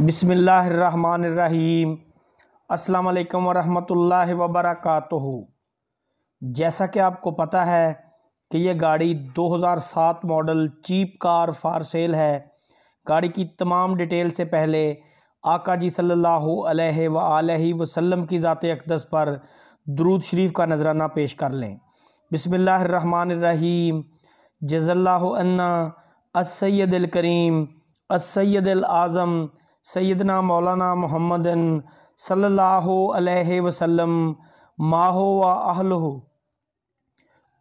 बिसमीम् अल्लाम वरहमतुल्लाह वबरकatuh जैसा कि आपको पता है कि यह गाड़ी 2007 model cheap car for sale है गाड़ी की तमाम डिटेल से पहले आका जी सल्लल्लाहु अलैहि वसल्लम की ज़ात अकदस पर दरूद शरीफ का नजराना पेश कर लें बिसमीम जज़ल्ला अन्ना असैद करीम असैद आज़म सैदना मौलाना मोहम्मदन सल्लल्लाहु अलैहि वसल्लम माहो व अहलहो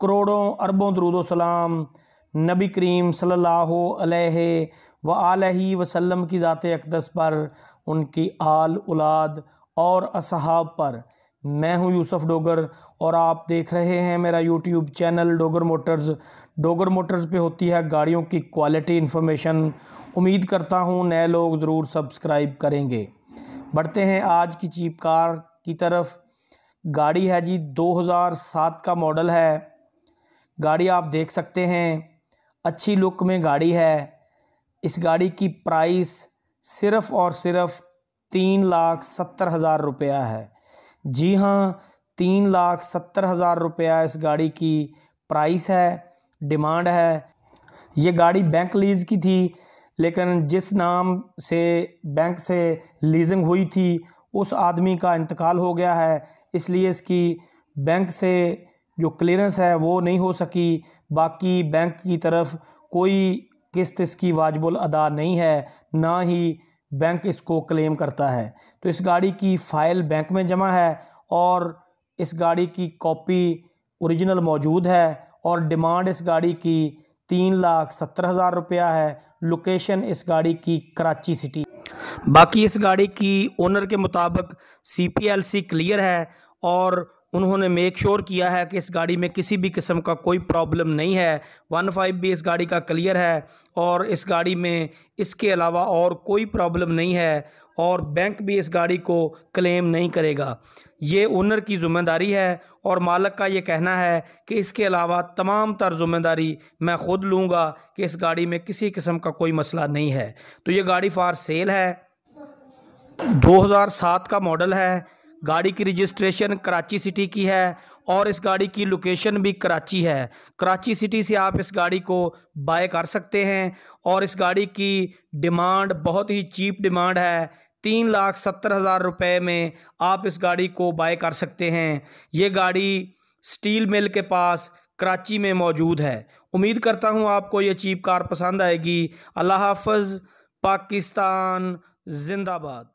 करोड़ों अरबों सलाम नबी करीम सल्लल्लाहु अलैहि व आलही वसल्लम की ज़ात अकदस पर उनकी आल उलाद और असहाब पर मैं हूं यूसुफ डोगर और आप देख रहे हैं मेरा YouTube channel Dogar Motors Dogar Motors पे होती है गाड़ियों की क्वालिटी इन्फॉर्मेशन उम्मीद करता हूं नए लोग ज़रूर सब्सक्राइब करेंगे बढ़ते हैं आज की चीप कार की तरफ गाड़ी है जी 2007 का मॉडल है गाड़ी आप देख सकते हैं अच्छी लुक में गाड़ी है इस गाड़ी की प्राइस सिर्फ़ और सिर्फ़ तीन लाख सत्तर हज़ार रुपया है जी हाँ तीन लाख सत्तर हज़ार रुपया इस गाड़ी की प्राइस है डिमांड है ये गाड़ी बैंक लीज़ की थी लेकिन जिस नाम से बैंक से लीजिंग हुई थी उस आदमी का इंतकाल हो गया है इसलिए इसकी बैंक से जो क्लियरेंस है वो नहीं हो सकी बाकी बैंक की तरफ कोई किस्त इसकी वाजबुल अदा नहीं है ना ही बैंक इसको क्लेम करता है तो इस गाड़ी की फ़ाइल बैंक में जमा है और इस गाड़ी की कॉपी ओरिजिनल मौजूद है और डिमांड इस गाड़ी की तीन लाख सत्तर हज़ार रुपया है लोकेशन इस गाड़ी की कराची सिटी बाकी इस गाड़ी की ओनर के मुताबिक C P L C clear है और उन्होंने मेक श्योर किया है कि इस गाड़ी में किसी भी किस्म का कोई प्रॉब्लम नहीं है वन फाइव भी इस गाड़ी का क्लियर है और इस गाड़ी में इसके अलावा और कोई प्रॉब्लम नहीं है और बैंक भी इस गाड़ी को क्लेम नहीं करेगा ये ओनर की ज़िम्मेदारी है और मालक का ये कहना है कि इसके अलावा तमाम तर ज़िम्मेदारी मैं ख़ुद लूँगा कि इस गाड़ी में किसी किस्म का कोई मसला नहीं है तो ये गाड़ी फार सेल है 2007 का मॉडल है गाड़ी की रजिस्ट्रेशन कराची सिटी की है और इस गाड़ी की लोकेशन भी कराची है कराची सिटी से आप इस गाड़ी को बाय कर सकते हैं और इस गाड़ी की डिमांड बहुत ही चीप डिमांड है तीन लाख सत्तर हज़ार रुपये में आप इस गाड़ी को बाय कर सकते हैं ये गाड़ी स्टील मिल के पास कराची में मौजूद है उम्मीद करता हूँ आपको ये चीप कार पसंद आएगी अल्लाह हाफज पाकिस्तान जिंदाबाद